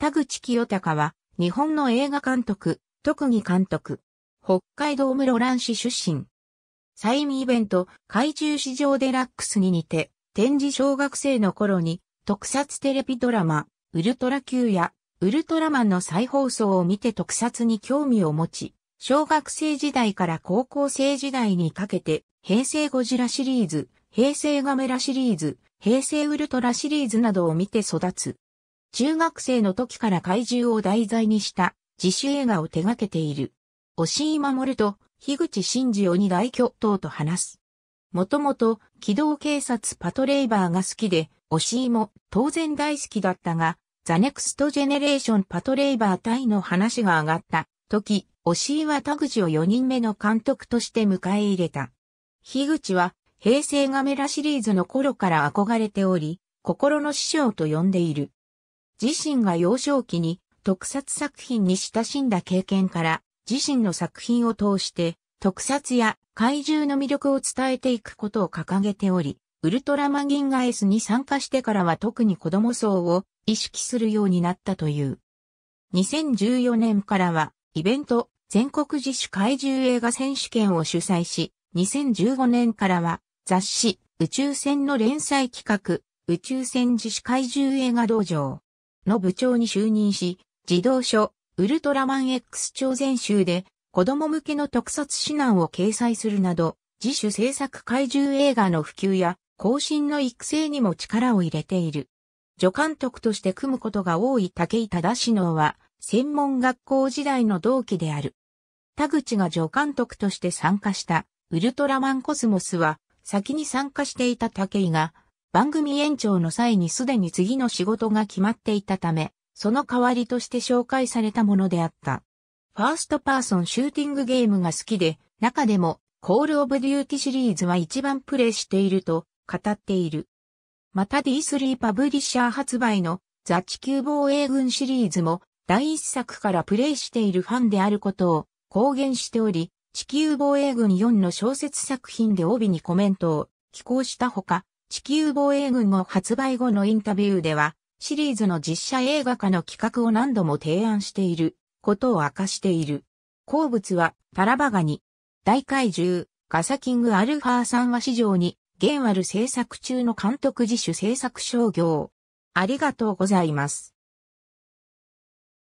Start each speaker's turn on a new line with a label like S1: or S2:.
S1: 田口清隆は、日本の映画監督、特技監督、北海道室蘭市出身。サイミイベント、怪獣市場デラックスに似て、展示小学生の頃に、特撮テレビドラマ、ウルトラ Q や、ウルトラマンの再放送を見て特撮に興味を持ち、小学生時代から高校生時代にかけて、平成ゴジラシリーズ、平成ガメラシリーズ、平成ウルトラシリーズなどを見て育つ。中学生の時から怪獣を題材にした自主映画を手掛けている。押井守と樋口真嗣鬼大巨頭と話す。もともと機動警察パトレイバーが好きで、押井も当然大好きだったが、ザネクストジェネレーションパトレイバー隊の話が上がった時、押井は田口を4人目の監督として迎え入れた。樋口は平成ガメラシリーズの頃から憧れており、心の師匠と呼んでいる。自身が幼少期に特撮作品に親しんだ経験から、自身の作品を通して、特撮や怪獣の魅力を伝えていくことを掲げており、ウルトラマギンガ S に参加してからは特に子供層を意識するようになったという。2014年からは、イベント、全国自主怪獣映画選手権を主催し、2015年からは、雑誌、宇宙船の連載企画、宇宙船自主怪獣映画道場、の部長に就任し、児童書、ウルトラマン X 超全集で、子供向けの特撮指南を掲載するなど、自主制作怪獣映画の普及や、更新の育成にも力を入れている。助監督として組むことが多い武井忠志は、専門学校時代の同期である。田口が助監督として参加した、ウルトラマンコスモスは、先に参加していた武井が、番組延長の際にすでに次の仕事が決まっていたため、その代わりとして紹介されたものであった。ファーストパーソンシューティングゲームが好きで、中でも、コールオブデューティシリーズは一番プレイしていると語っている。また D3 パブリッシャー発売のザ地球防衛軍シリーズも第一作からプレイしているファンであることを公言しており、地球防衛軍4の小説作品で帯にコメントを寄稿したほか、地球防衛軍を発売後のインタビューでは、シリーズの実写映画化の企画を何度も提案していることを明かしている。好物はタラバガニ。大怪獣、ガサキングアルファーさんは市場に、現ある制作中の監督自主制作商業。ありがとうございます。